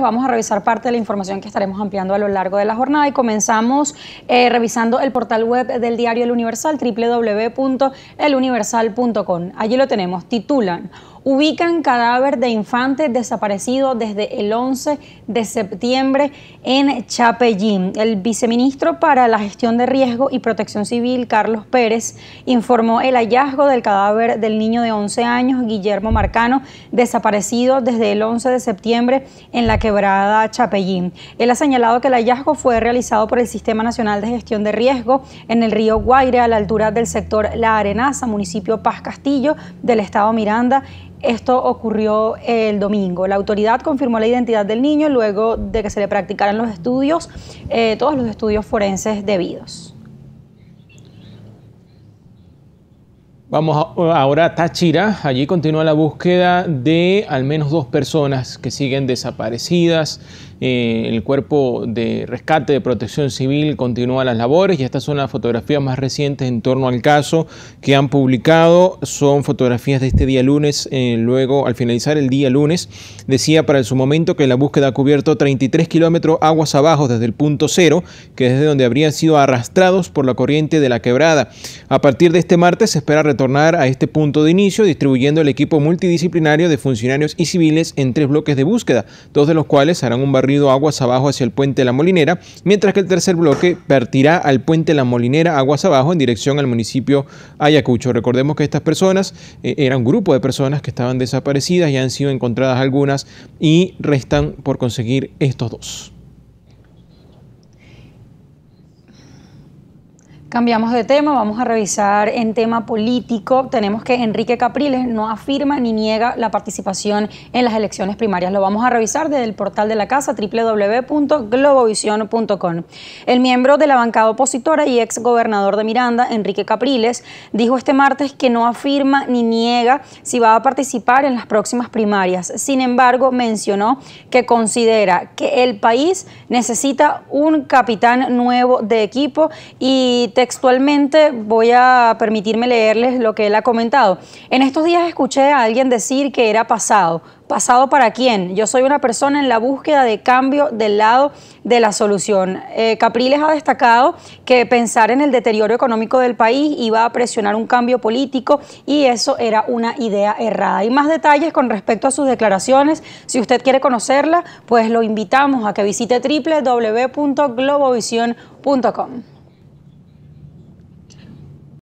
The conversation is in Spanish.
Vamos a revisar parte de la información que estaremos ampliando a lo largo de la jornada y comenzamos eh, revisando el portal web del diario El Universal, www.eluniversal.com. Allí lo tenemos, titulan ubican cadáver de infante desaparecido desde el 11 de septiembre en Chapellín. El viceministro para la Gestión de Riesgo y Protección Civil, Carlos Pérez, informó el hallazgo del cadáver del niño de 11 años, Guillermo Marcano, desaparecido desde el 11 de septiembre en la quebrada Chapellín. Él ha señalado que el hallazgo fue realizado por el Sistema Nacional de Gestión de Riesgo en el río Guaire, a la altura del sector La Arenaza, municipio Paz Castillo, del estado Miranda, esto ocurrió el domingo. La autoridad confirmó la identidad del niño luego de que se le practicaran los estudios, eh, todos los estudios forenses debidos. Vamos uh, ahora a Táchira. Allí continúa la búsqueda de al menos dos personas que siguen desaparecidas. Eh, el cuerpo de rescate de protección civil continúa las labores y estas son las fotografías más recientes en torno al caso que han publicado. Son fotografías de este día lunes. Eh, luego, al finalizar el día lunes, decía para su momento que la búsqueda ha cubierto 33 kilómetros aguas abajo desde el punto cero, que es de donde habrían sido arrastrados por la corriente de la quebrada. A partir de este martes se espera retornar a este punto de inicio distribuyendo el equipo multidisciplinario de funcionarios y civiles en tres bloques de búsqueda, dos de los cuales harán un barrido aguas abajo hacia el puente La Molinera, mientras que el tercer bloque partirá al puente La Molinera aguas abajo en dirección al municipio Ayacucho. Recordemos que estas personas eh, eran un grupo de personas que estaban desaparecidas y han sido encontradas algunas y restan por conseguir estos dos. Cambiamos de tema, vamos a revisar en tema político. Tenemos que Enrique Capriles no afirma ni niega la participación en las elecciones primarias. Lo vamos a revisar desde el portal de la casa www.globovision.com. El miembro de la bancada opositora y ex gobernador de Miranda, Enrique Capriles, dijo este martes que no afirma ni niega si va a participar en las próximas primarias. Sin embargo, mencionó que considera que el país necesita un capitán nuevo de equipo y te textualmente voy a permitirme leerles lo que él ha comentado. En estos días escuché a alguien decir que era pasado. ¿Pasado para quién? Yo soy una persona en la búsqueda de cambio del lado de la solución. Eh, Capriles ha destacado que pensar en el deterioro económico del país iba a presionar un cambio político y eso era una idea errada. Y más detalles con respecto a sus declaraciones. Si usted quiere conocerla, pues lo invitamos a que visite www.globovision.com.